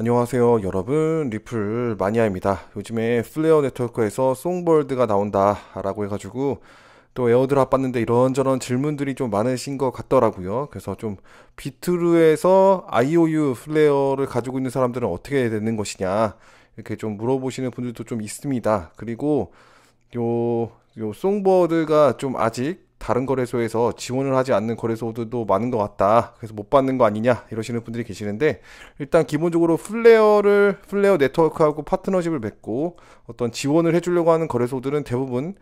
안녕하세요 여러분 리플 마니아입니다 요즘에 플레어 네트워크에서 송볼드가 나온다 라고 해가지고 또 에어드랍 봤는데 이런저런 질문들이 좀 많으신 것 같더라고요 그래서 좀 비트루에서 IOU 플레어를 가지고 있는 사람들은 어떻게 되는 것이냐 이렇게 좀 물어보시는 분들도 좀 있습니다 그리고 요, 요 송버드가 좀 아직 다른 거래소에서 지원을 하지 않는 거래소들도 많은 것 같다. 그래서 못 받는 거 아니냐 이러시는 분들이 계시는데 일단 기본적으로 플레어를 플레어 네트워크하고 파트너십을 맺고 어떤 지원을 해주려고 하는 거래소들은 대부분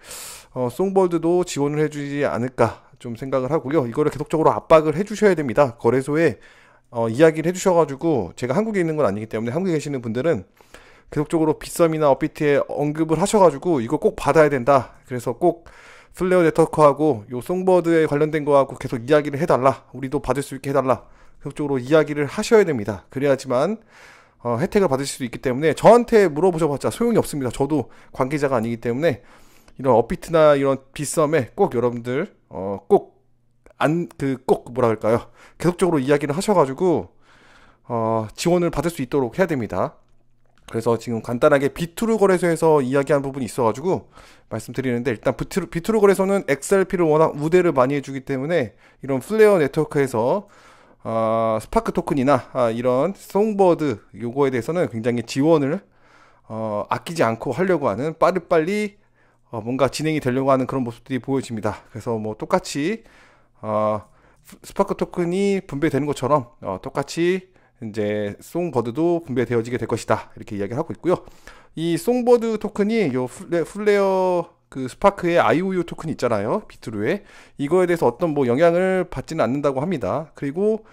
어, 송볼드도 지원을 해주지 않을까 좀 생각을 하고요. 이거를 계속적으로 압박을 해주셔야 됩니다. 거래소에 어, 이야기를 해주셔가지고 제가 한국에 있는 건 아니기 때문에 한국에 계시는 분들은 계속적으로 빗썸이나 업비트에 언급을 하셔가지고 이거 꼭 받아야 된다. 그래서 꼭 플레어 네트워크하고 요 송버드에 관련된 거하고 계속 이야기를 해달라. 우리도 받을 수 있게 해달라. 그쪽으로 이야기를 하셔야 됩니다. 그래야지만 어, 혜택을 받을 수 있기 때문에 저한테 물어보셔봤자 소용이 없습니다. 저도 관계자가 아니기 때문에 이런 업비트나 이런 비썸에 꼭 여러분들 어, 꼭안 그꼭 그 뭐라 할까요? 계속적으로 이야기를 하셔가지고 어, 지원을 받을 수 있도록 해야 됩니다. 그래서 지금 간단하게 비트루 거래소에서 이야기한 부분이 있어가지고 말씀드리는데 일단 비트루, B2로 거래소는 XRP를 워낙 우대를 많이 해주기 때문에 이런 플레어 네트워크에서 어, 스파크 토큰이나 아, 이런 송버드 요거에 대해서는 굉장히 지원을 어, 아끼지 않고 하려고 하는 빠르빨리 어, 뭔가 진행이 되려고 하는 그런 모습들이 보여집니다. 그래서 뭐 똑같이 어, 스파크 토큰이 분배되는 것처럼 어, 똑같이 이제 송버드도 분배되어지게 될 것이다. 이렇게 이야기를 하고 있고요. 이 송버드 토큰이 요 플레, 플레어 그 스파크의 IOU 토큰 있잖아요. 비트루에. 이거에 대해서 어떤 뭐 영향을 받지는 않는다고 합니다. 그리고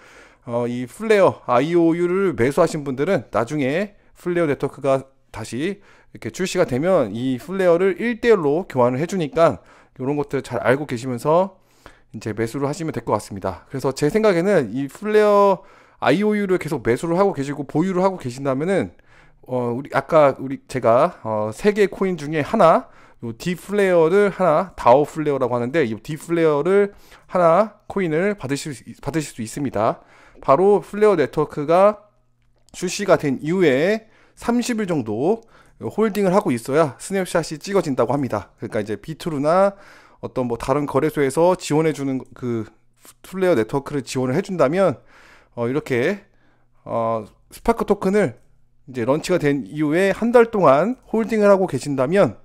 어, 이 플레어 IOU를 매수하신 분들은 나중에 플레어 네트워크가 다시 이렇게 출시가 되면 이 플레어를 1대1로 교환을 해주니까 이런 것들 잘 알고 계시면서 이제 매수를 하시면 될 것 같습니다. 그래서 제 생각에는 이 플레어 IOU를 계속 매수를 하고 계시고 보유를 하고 계신다면은 어 우리 아까 우리 제가 어세 개 코인 중에 하나 요 디플레어를 하나 다오 플레어라고 하는데 이 디플레어를 하나 코인을 받으실 수, 받으실 수 있습니다. 바로 플레어 네트워크가 출시가 된 이후에 30일 정도 홀딩을 하고 있어야 스냅샷이 찍어진다고 합니다. 그러니까 이제 비투루나 어떤 뭐 다른 거래소에서 지원해 주는 그 플레어 네트워크를 지원을 해 준다면 어, 이렇게 어, 스파크 토큰을 이제 런치가 된 이후에 한 달 동안 홀딩을 하고 계신다면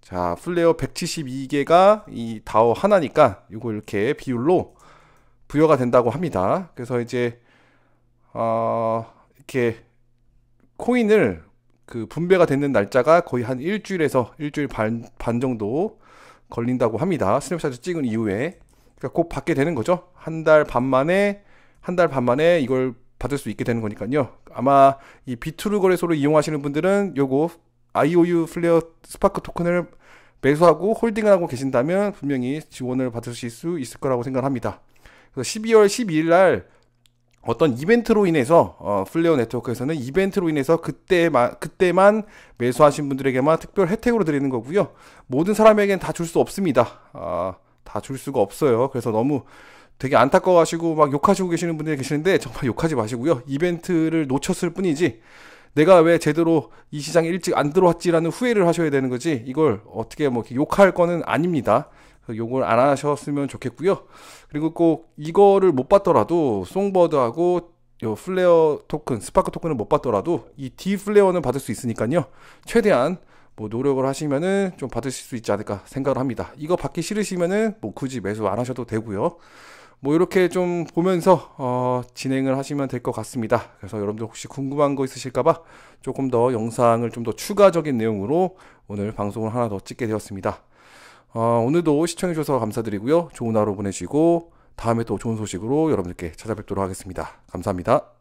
자 플레어 172개가 이 다오 하나니까 이거 이렇게 비율로 부여가 된다고 합니다. 그래서 이제 어, 이렇게 코인을 그 분배가 되는 날짜가 거의 한 일주일에서 일주일 반, 반 정도 걸린다고 합니다. 스냅샷을 찍은 이후에 그러니까 곧 받게 되는 거죠. 한 달 반 만에 한달반 만에 이걸 받을 수 있게 되는 거니까요. 아마 이 비투르 거래소를 이용하시는 분들은 요거 IOU 플레어 스파크 토큰을 매수하고 홀딩을 하고 계신다면 분명히 지원을 받으실 수 있을 거라고 생각합니다. 12월 12일 날 어떤 이벤트로 인해서 어, 플레어 네트워크에서는 이벤트로 인해서 그때만 그때만 매수하신 분들에게만 특별 혜택으로 드리는 거고요. 모든 사람에게는 다 줄 수 없습니다. 아, 다 줄 수가 없어요. 그래서 너무 되게 안타까워하시고 막 욕하시고 계시는 분들이 계시는데 정말 욕하지 마시고요. 이벤트를 놓쳤을 뿐이지 내가 왜 제대로 이 시장에 일찍 안 들어왔지라는 후회를 하셔야 되는 거지 이걸 어떻게 뭐 욕할 거는 아닙니다. 그 욕을 안 하셨으면 좋겠고요. 그리고 꼭 이거를 못 봤더라도 송버드하고 요 플레어 토큰, 스파크 토큰을 못 받더라도 이디 플레어는 받을 수 있으니까요. 최대한 뭐 노력을 하시면은 좀 받으실 수 있지 않을까 생각을 합니다. 이거 받기 싫으시면은 뭐 굳이 매수 안 하셔도 되고요. 뭐 이렇게 좀 보면서 어, 진행을 하시면 될 것 같습니다. 그래서 여러분들 혹시 궁금한 거 있으실까봐 조금 더 영상을 좀 더 추가적인 내용으로 오늘 방송을 하나 더 찍게 되었습니다. 어, 오늘도 시청해주셔서 감사드리고요. 좋은 하루 보내시고 다음에 또 좋은 소식으로 여러분들께 찾아뵙도록 하겠습니다. 감사합니다.